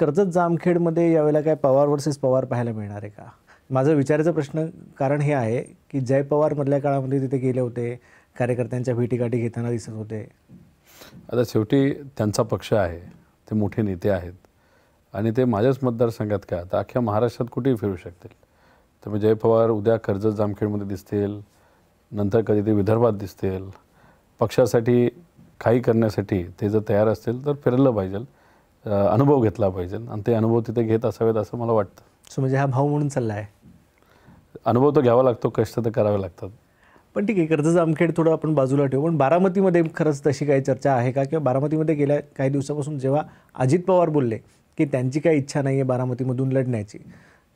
कर्जत जामखेडमध्ये यावेळेला काय पवार वर्सेस पवार पाहायला मिळणार आहे का माझं विचाराचा प्रश्न कारण हे आहे की जय पवार मधल्या काळामध्ये तिथे गेले होते कार्यकर्त्यांच्या भेटीगाठी घेताना दिसत होते आता शेवटी त्यांचा पक्ष आहे ते मोठे नेते आहेत आणि ते माझ्याच मतदारसंघात काय आता अख्ख्या महाराष्ट्रात कुठेही फिरू शकतील मग जय पवार उद्या कर्जत जामखेडमध्ये दिसतील नंतर कधी ते विदर्भात दिसतील पक्षासाठी काही करण्यासाठी ते जर तयार असतील तर फिरलं पाहिजे अनुभव घेतला पाहिजे आणि ते अनुभव तिथे घेत असावेत असं मला वाटतं सो म्हणजे हा भाऊ म्हणून चालला आहे अनुभव तो घ्यावा लागतो कष्ट तर करावे लागतात पण ठीक आहे कर्ज जामखेड थोडं आपण बाजूला ठेवू पण बारामतीमध्ये खरंच तशी काही चर्चा आहे का किंवा बारामतीमध्ये गेल्या काही दिवसापासून जेव्हा अजित पवार बोलले की त्यांची काही इच्छा नाही आहे बारामतीमधून लढण्याची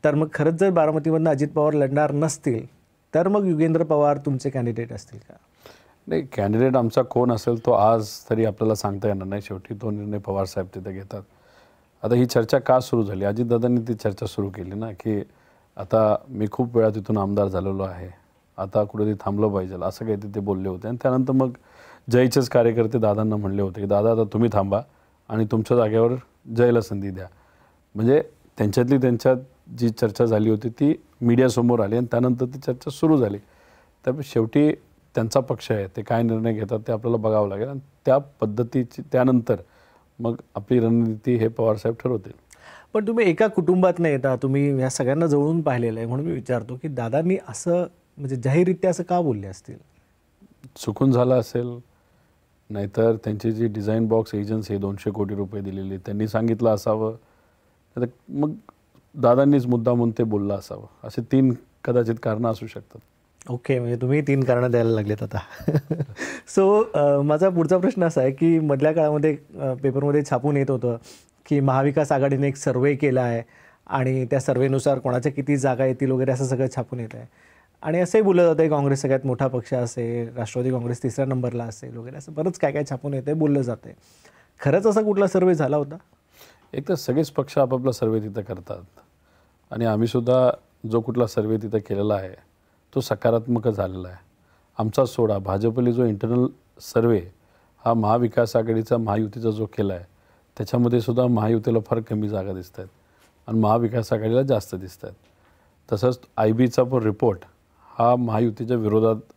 तर मग खरंच जर बारामतीमधून अजित पवार लढणार नसतील तर मग युगेंद्र पवार तुमचे कॅन्डिडेट असतील का नाही कॅन्डिडेट आमचा कोण असेल तो आज तरी आपल्याला सांगता येणार नाही शेवटी तो निर्णय पवारसाहेब तिथे घेतात आता ही चर्चा का सुरू झाली अजितदादांनी ती चर्चा सुरू केली ना की आता मी खूप वेळा तिथून आमदार झालेलो आहे आता कुठेतरी थांबलं पाहिजे असं काही तिथे बोलले होते आणि त्यानंतर मग जयचेच कार्यकर्ते दादांना म्हणले होते की दादा आता तुम्ही थांबा आणि तुमच्या जागेवर जयला संधी द्या म्हणजे त्यांच्यातली त्यांच्यात जी चर्चा झाली होती ती मीडियासमोर आली आणि त्यानंतर ती चर्चा सुरू झाली तर शेवटी त्यांचा पक्ष आहे ते काय निर्णय घेतात ते आपल्याला बघावं लागेल आणि त्या पद्धतीची त्यानंतर मग आपली रणनीती हे पवारसाहेब ठरवतील पण तुम्ही एका कुटुंबात नाही येता तुम्ही या सगळ्यांना जवळून पाहिलेलं आहे म्हणून मी विचारतो की दादांनी असं म्हणजे जाहीररित्या असं का बोलले असतील चुकून झालं असेल नाहीतर त्यांची जी डिझाईन बॉक्स एजन्सी दोनशे कोटी रुपये दिलेली त्यांनी सांगितलं असावं मग दादांनीच मुद्दा म्हणून ते बोललं असावं असे तीन कदाचित कारणं असू शकतात ओके म्हणजे तुम्ही तीन कारणं द्यायला लागलेत आता सो माझा पुढचा प्रश्न असा आहे की मधल्या काळामध्ये पेपरमध्ये छापून येत होतं की महाविकास आघाडीने एक सर्वे केला आहे आणि त्या सर्वेनुसार कोणाच्या किती जागा येतील वगैरे असं सगळं छापून येत आहे आणि असंही बोललं जातं आहे काँग्रेस सगळ्यात मोठा पक्ष असेल राष्ट्रवादी काँग्रेस तिसऱ्या नंबरला असेल वगैरे असं बरंच काय काय छापून येतं आहे बोललं जातं आहे खरंच असा कुठला सर्वे झाला होता एक तर सगळेच पक्ष आपापला सर्वे तिथं करतात आणि आम्हीसुद्धा जो कुठला सर्वे तिथं केलेला आहे तो सकारात्मक झालेला आहे आमचा सोडा भाजपली जो इंटरनल सर्वे हा महाविकास आघाडीचा महायुतीचा जो केला आहे त्याच्यामध्ये सुद्धा महायुतीला फार कमी जागा दिसत आहेत आणि महाविकास आघाडीला जास्त दिसत आहेत तसंच आय बीचा पण रिपोर्ट हा महायुतीच्या विरोधात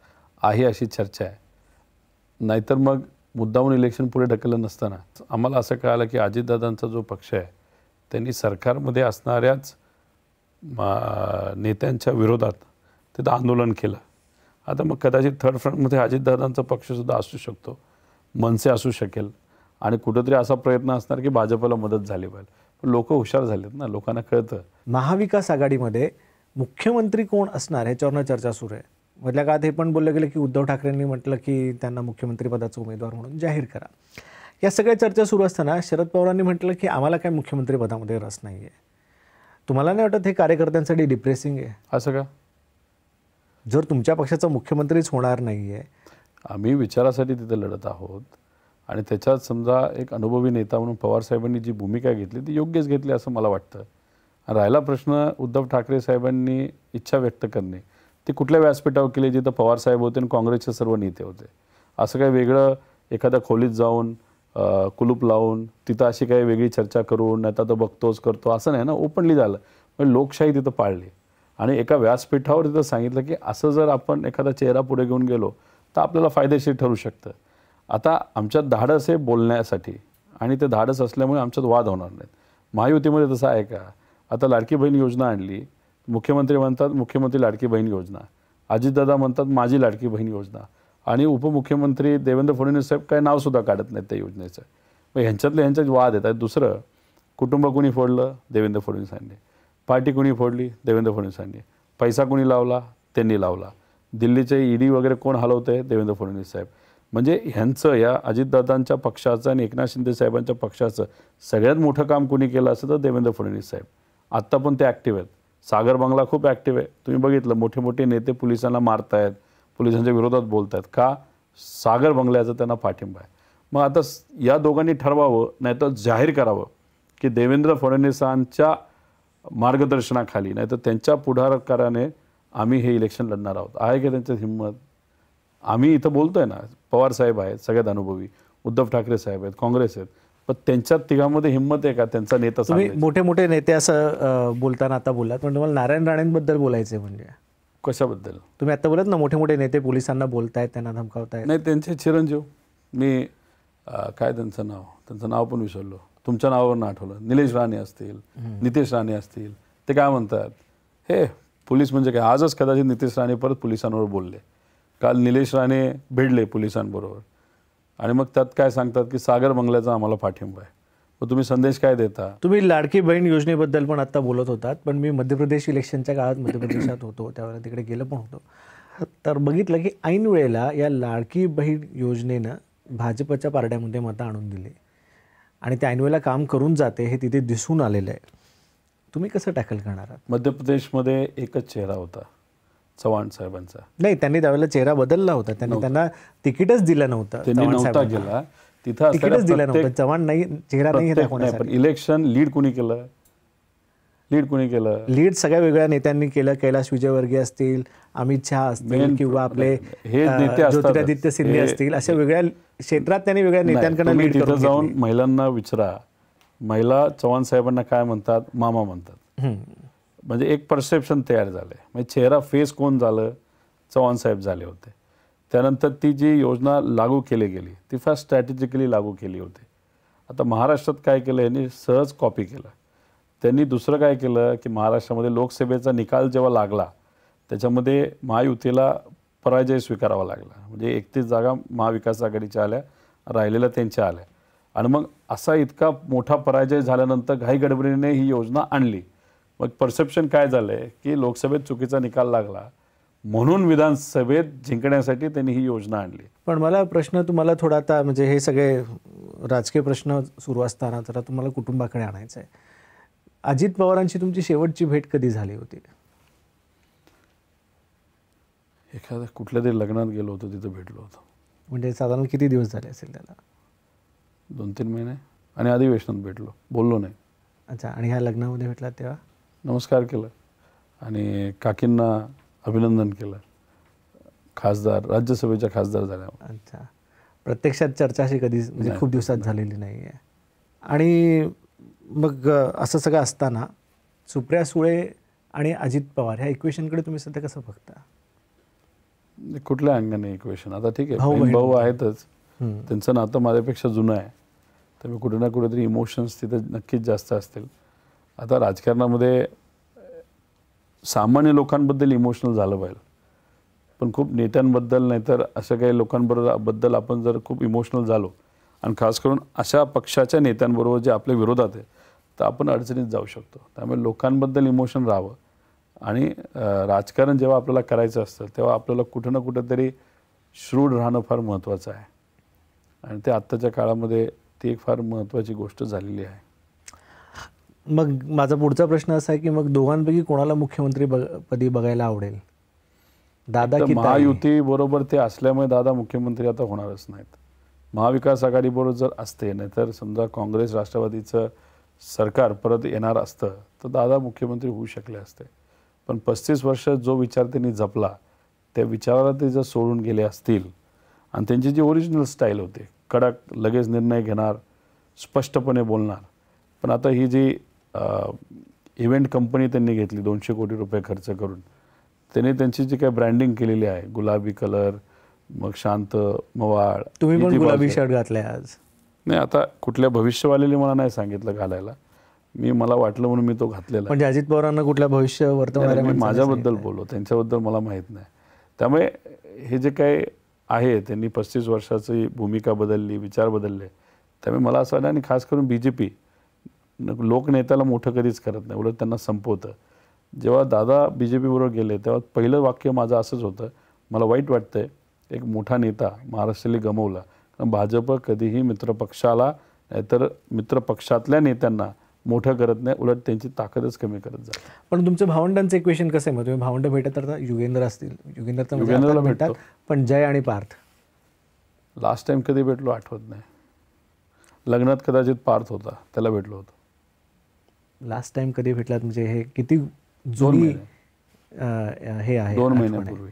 आहे अशी चर्चा आहे नाहीतर मग मुद्दाहून इलेक्शन पुढे ढकललं नसताना आम्हाला असं कळालं की अजितदादांचा जो पक्ष आहे त्यांनी सरकारमध्ये असणाऱ्याच नेत्यांच्या विरोधात तिथं आंदोलन केलं आता मग कदाचित थर्ड फ्रंटमध्ये अजितदादांचा पक्षसुद्धा असू शकतो मनसे असू शकेल आणि कुठंतरी असा प्रयत्न असणार की भाजपला मदत झाली पाहिजे पण लोक हुशार झालेत ना लोकांना कळतं महाविकास आघाडीमध्ये मुख्यमंत्री कोण असणार ह्याच्यावरनं चर्चा सुरू आहे मधल्या काळात हे पण बोललं गेलं की उद्धव ठाकरेंनी म्हटलं की त्यांना मुख्यमंत्रीपदाचा उमेदवार म्हणून जाहीर करा या सगळ्या चर्चा सुरू असताना शरद पवारांनी म्हटलं की आम्हाला काय मुख्यमंत्रीपदामध्ये रस नाही आहे तुम्हाला नाही वाटत हे कार्यकर्त्यांसाठी डिप्रेसिंग आहे असं का जर तुमच्या पक्षाचा मुख्यमंत्रीच होणार नाही आहे आम्ही विचारासाठी तिथे लढत आहोत आणि त्याच्यात समजा एक अनुभवी नेता म्हणून पवारसाहेबांनी जी भूमिका घेतली ती योग्यच घेतली असं मला वाटतं राहिला प्रश्न उद्धव ठाकरे साहेबांनी इच्छा व्यक्त करणे ते कुठल्या व्यासपीठावर केले जिथं पवारसाहेब होते आणि काँग्रेसचे सर्व नेते होते असं काही वेगळं एखाद्या खोलीत जाऊन कुलूप लावून तिथं अशी काही वेगळी चर्चा करून आता तर बघतोच करतो असं नाही ना ओपनली झालं पण लोकशाही तिथं पाळली आणि एका व्यासपीठावर तिथं सांगितलं की असं जर आपण एखादा चेहरा पुढे घेऊन गेलो तर आपल्याला फायदेशीर ठरू शकतं आता आमच्यात धाडस आहे बोलण्यासाठी आणि ते धाडस असल्यामुळे आमच्यात वाद होणार नाहीत महायुतीमध्ये तसं आहे का आता लाडकी बहीण योजना आणली मुख्यमंत्री म्हणतात मुख्यमंत्री लाडकी बहीण योजना अजितदादा म्हणतात माझी लाडकी बहीण योजना आणि उपमुख्यमंत्री देवेंद्र फडणवीस साहेब काही नावसुद्धा काढत नाहीत त्या योजनेचं मग ह्यांच्यातले ह्यांच्यात वाद आहेत दुसरं कुटुंब कुणी फोडलं देवेंद्र फडणवीसांनी पार्टी कुणी फोडली देवेंद्र फडणवीसांनी पैसा कुणी लावला त्यांनी लावला दिल्लीचे ईडी e वगैरे कोण आहे देवेंद्र फडणवीस साहेब म्हणजे ह्यांचं या अजितदादांच्या पक्षाचं आणि एकनाथ शिंदे साहेबांच्या पक्षाचं सगळ्यात मोठं काम कुणी केलं असं तर देवेंद्र फडणवीस साहेब आत्ता पण ते ॲक्टिव्ह आहेत सागर बंगला खूप ॲक्टिव्ह आहे तुम्ही बघितलं मोठे मोठे नेते पोलिसांना मारतायत पोलिसांच्या विरोधात बोलत आहेत का सागर बंगल्याचा त्यांना पाठिंबा आहे मग आता या दोघांनी ठरवावं नाहीतर जाहीर करावं की देवेंद्र फडणवीसांच्या मार्गदर्शनाखाली नाही तर त्यांच्या पुढाकाराने आम्ही हे इलेक्शन लढणार आहोत आहे का त्यांच्यात हिंमत आम्ही इथं बोलतोय ना पवार साहेब आहेत सगळ्यात अनुभवी उद्धव ठाकरे साहेब आहेत काँग्रेस आहेत पण त्यांच्या तिघांमध्ये हिंमत आहे का त्यांचा नेता तुम्ही मोठे मोठे नेते असं बोलताना आता बोललात पण तुम्हाला नारायण राणेंबद्दल बोलायचं म्हणजे कशाबद्दल तुम्ही आता बोलत ना मोठे मोठे नेते पोलिसांना बोलतायत त्यांना धमकावतायत नाही त्यांचे चिरंजीव मी काय त्यांचं नाव त्यांचं नाव पण विसरलो तुमच्या नावावरनं आठवलं निलेश राणे असतील नितेश राणे असतील ते काय म्हणतात हे पोलीस म्हणजे काय आजच कदाचित नितेश राणे परत पोलिसांवर बोलले काल निलेश राणे भिडले पोलिसांबरोबर आणि मग त्यात काय सांगतात की सागर बंगल्याचा आम्हाला पाठिंबा आहे मग तुम्ही संदेश काय देता तुम्ही लाडकी बहीण योजनेबद्दल पण आता बोलत होतात पण मी मध्य प्रदेश इलेक्शनच्या काळात मध्य प्रदेशात होतो त्यावेळेला तिकडे गेलं पण होतो तर बघितलं की ऐन वेळेला या लाडकी बहीण योजनेनं भाजपच्या पारड्यामध्ये मतं आणून दिली आणि त्या ऐनवेळेला काम करून जाते हे तिथे दिसून आलेलं आहे तुम्ही कसं टॅकल करणार आहात मध्य प्रदेशमध्ये एकच चेहरा होता चव्हाण साहेबांचा नाही त्यांनी त्यावेळेला चेहरा बदलला होता त्यांनी त्यांना तिकीटच दिलं नव्हतं चव्हाण तिथं तिकीटच दिलं नव्हतं चव्हाण नाही चेहरा नाही इलेक्शन लीड कोणी केलं लीड कोणी केलं लीड सगळ्या वेगळ्या नेत्यांनी केलं कैलाश विजयवर्गीय असतील अमित शहा असतील किंवा आपले हे ज्योतिरादित्य सिंधे असतील अशा वेगळ्या क्षेत्रात त्यांनी वेगळ्या नेत्यांकडे लीड करून जाऊन महिलांना विचारा महिला चव्हाण साहेबांना काय म्हणतात मामा म्हणतात म्हणजे एक परसेप्शन तयार झालंय म्हणजे चेहरा फेस कोण झालं चव्हाण साहेब झाले होते त्यानंतर ती जी योजना लागू केली गेली ती फार स्ट्रॅटेजिकली लागू केली होती आता महाराष्ट्रात काय केलं यांनी सहज कॉपी केलं त्यांनी दुसरं काय केलं की महाराष्ट्रामध्ये लोकसभेचा निकाल जेव्हा लागला त्याच्यामध्ये महायुतीला पराजय स्वीकारावा लागला म्हणजे एकतीस जागा महाविकास आघाडीच्या आल्या राहिलेल्या त्यांच्या आल्या आणि मग असा इतका मोठा पराजय झाल्यानंतर घाई गडबडीने ही योजना आणली मग परसेप्शन काय झालं आहे की लोकसभेत चुकीचा निकाल लागला म्हणून विधानसभेत जिंकण्यासाठी त्यांनी ही योजना आणली पण मला प्रश्न तुम्हाला थोडा आता म्हणजे हे सगळे राजकीय प्रश्न सुरू असताना तर तुम्हाला कुटुंबाकडे आणायचं आहे अजित पवारांची तुमची शेवटची भेट कधी झाली होती एखाद्या कुठल्या तरी लग्नात गेलो होतो तिथं भेटलो होतो म्हणजे साधारण किती दिवस झाले असेल त्याला दोन तीन महिने आणि अधिवेशनात भेटलो बोललो नाही अच्छा आणि ह्या लग्नामध्ये भेटला तेव्हा नमस्कार केला आणि काकींना अभिनंदन केलं खासदार राज्यसभेच्या खासदार झाल्यावर अच्छा प्रत्यक्षात चर्चा अशी कधी म्हणजे खूप दिवसात झालेली नाही आहे आणि मग असं सगळं असताना सुप्रिया सुळे आणि अजित पवार ह्या इक्वेशनकडे तुम्ही सध्या कसं बघता कुठल्या अंगाने इक्वेशन आता ठीक आहे भाऊ आहेतच त्यांचं नातं माझ्यापेक्षा जुनं आहे त्यामुळे कुठे ना कुठेतरी इमोशन्स तिथे नक्कीच जास्त असतील आता राजकारणामध्ये सामान्य लोकांबद्दल इमोशनल झालं पाहिजे पण खूप नेत्यांबद्दल नाही तर अशा काही लोकांबरोबर बद्दल आपण जर खूप इमोशनल झालो आणि खास करून अशा पक्षाच्या नेत्यांबरोबर जे आपल्या विरोधात आहे तर आपण अडचणीत जाऊ शकतो त्यामुळे लोकांबद्दल इमोशन राहावं आणि राजकारण जेव्हा आपल्याला करायचं असतं तेव्हा आपल्याला कुठं ना कुठं तरी श्रूढ राहणं फार महत्त्वाचं आहे आणि ते आत्ताच्या काळामध्ये ती एक फार महत्त्वाची गोष्ट झालेली आहे मग माझा पुढचा प्रश्न असा आहे की मग दोघांपैकी कोणाला मुख्यमंत्री बग पदी बघायला आवडेल दादा महायुती बरोबर ते असल्यामुळे दादा मुख्यमंत्री आता होणारच नाहीत महाविकास आघाडी बरोबर जर असते नाहीतर समजा काँग्रेस राष्ट्रवादीचं सरकार परत येणार असतं तर दादा मुख्यमंत्री होऊ शकले असते पण पस्तीस वर्ष जो विचार त्यांनी जपला त्या विचाराला ते जर सोडून गेले असतील आणि त्यांची जी ओरिजिनल स्टाईल होते कडक लगेच निर्णय घेणार स्पष्टपणे बोलणार पण आता ही जी इव्हेंट कंपनी त्यांनी घेतली दोनशे कोटी रुपये खर्च करून त्यांनी त्यांची जी काही ब्रँडिंग केलेली आहे गुलाबी कलर मग शांत मवाळ तुम्ही पण गुलाबी शर्ट घातलाय आज नाही आता कुठल्या भविष्यवाल्याने मला नाही सांगितलं घालायला मी मला वाटलं म्हणून मी तो घातलेला म्हणजे अजित पवारांना कुठल्या भविष्य वर्तमान माझ्याबद्दल बोललो त्यांच्याबद्दल मला माहीत नाही त्यामुळे हे जे काही आहे त्यांनी पस्तीस वर्षाची भूमिका बदलली विचार बदलले त्यामुळे मला असं वाटलं आणि खास करून बी जे पी लोकनेत्याला मोठं कधीच करत नाही उलट त्यांना संपवतं जेव्हा दादा बी जे पीबरोबर गेले तेव्हा पहिलं वाक्य माझं असंच होतं मला वाईट वाटतंय एक मोठा नेता महाराष्ट्राला गमवला भाजप कधीही मित्रपक्षाला नाहीतर मित्रपक्षातल्या नेत्यांना मोठं करत नाही उलट त्यांची ताकदच कमी करत जाते पण तुमचं भावंडांचं इक्वेशन कसं आहे मग तुम्ही भावंड भेटत तर युगेंद्र असतील युगेंद्र म्हणजे युगेंद्रला भेटतात पण जय आणि पार्थ लास्ट टाइम कधी भेटलो आठवत नाही लग्नात कदाचित पार्थ होता त्याला भेटलो होतो लास्ट टाइम कधी भेटलात म्हणजे हे किती जुनी हे आहे दोन महिन्यापूर्वी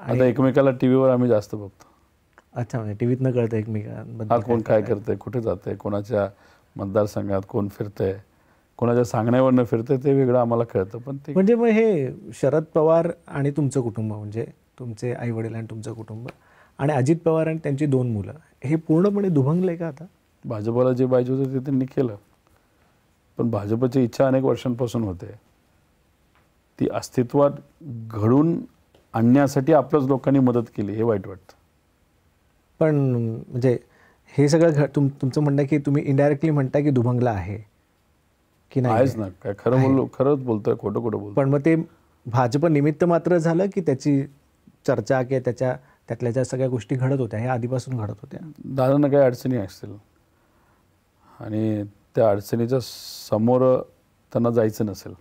आता एकमेकाला टी व्हीवर आम्ही जास्त बघतो अच्छा म्हणजे न कळतं एकमेकांबद्दल हा कोण काय करतंय कुठे जाते कोणाच्या मतदारसंघात कोण फिरतंय कोणाच्या सांगण्यावरनं फिरतंय ते वेगळं आम्हाला कळतं पण ते म्हणजे मग हे शरद पवार आणि तुमचं कुटुंब म्हणजे तुमचे आई वडील आणि तुमचं कुटुंब आणि अजित पवार आणि त्यांची दोन मुलं हे पूर्णपणे दुभंगलं का आता भाजपला जे पाहिजे होतं ते त्यांनी केलं पण भाजपची इच्छा अनेक वर्षांपासून होते ती अस्तित्वात घडून आणण्यासाठी आपल्याच लोकांनी मदत केली हे वाईट वाटतं पण म्हणजे हे सगळं तुमचं म्हणणं की तुम्ही इनडायरेक्टली म्हणता की दुभंगला आहे की नाही ना काय खरं बोललो खरंच बोलतोय खोटं खोटं बोलतो पण मग ते भाजप निमित्त मात्र झालं की त्याची चर्चा किंवा त्याच्या त्यातल्या ज्या सगळ्या गोष्टी घडत होत्या हे आधीपासून घडत होत्या दादांना काही अडचणी असतील आणि त्या अडचणीच्या समोर त्यांना जायचं नसेल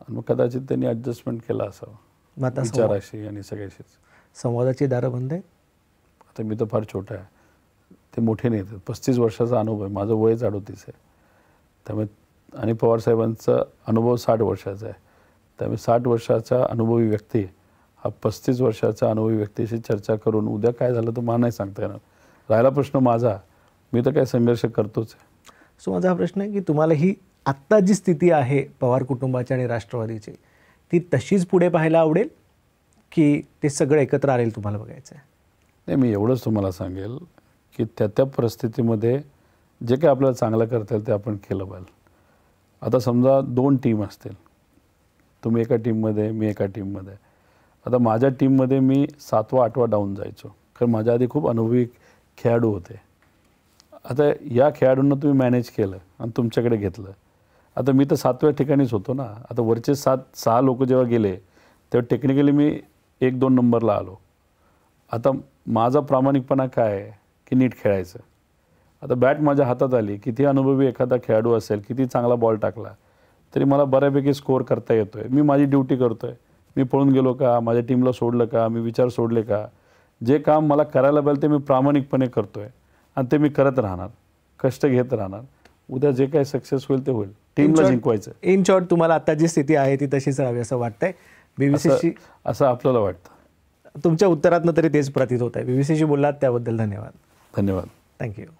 आणि मग कदाचित त्यांनी ऍडजस्टमेंट केला असावं विचाराशी आणि सगळ्याशीच संवादाची दारं बंद आहेत तर मी तर फार छोटा आहे ते मोठे नाही पस्तीस वर्षाचा अनुभव आहे माझं वयच अडोतीस आहे त्यामुळे आणि पवारसाहेबांचा अनुभव साठ वर्षाचा आहे त्यामुळे साठ वर्षाचा अनुभवी व्यक्ती हा पस्तीस वर्षाचा अनुभवी व्यक्तीशी चर्चा करून उद्या काय झालं तर मला नाही सांगता येणार राहिला प्रश्न माझा मी तर काय संघर्ष करतोच आहे सो माझा हा प्रश्न आहे की तुम्हाला ही आत्ता जी स्थिती आहे पवार कुटुंबाची आणि राष्ट्रवादीची ती तशीच पुढे पाहायला आवडेल की ते सगळं एकत्र आलेल तुम्हाला बघायचं आहे नाही मी एवढंच तुम्हाला सांगेल की त्या त्या परिस्थितीमध्ये जे काही आपल्याला चांगलं करता येईल ते आपण केलं पाहिजे आता समजा दोन टीम असतील तुम्ही एका टीममध्ये मी एका टीममध्ये आता माझ्या टीममध्ये मी सातवा आठवा डाऊन जायचो कारण माझ्या आधी खूप अनुभवी खेळाडू होते आता या खेळाडूंना तुम्ही मॅनेज केलं आणि तुमच्याकडे घेतलं आता मी तर सातव्या ठिकाणीच होतो ना आता वरचे सात सहा लोक जेव्हा गेले तेव्हा टेक्निकली मी एक दोन नंबरला आलो आता माझा प्रामाणिकपणा काय आहे की नीट खेळायचं आता बॅट माझ्या हातात आली किती अनुभवी एखादा खेळाडू असेल किती चांगला बॉल टाकला तरी मला बऱ्यापैकी स्कोअर करता येतो आहे मी माझी ड्युटी करतो आहे मी पळून गेलो का माझ्या टीमला सोडलं का मी विचार सोडले का जे काम मला करायला पाहिजे ते मी प्रामाणिकपणे करतो आणि ते मी करत राहणार कष्ट घेत राहणार उद्या जे काही सक्सेस होईल ते होईल टीमला जिंकवायचं इन शॉर्ट तुम्हाला आता जी स्थिती आहे ती तशीच राहावी असं वाटतंय बीबीसी असं आपल्याला वाटतं तुमच्या उत्तरातनं तरी तेच प्रतीत होत आहे बीबीसीशी बोललात त्याबद्दल धन्यवाद धन्यवाद थँक्यू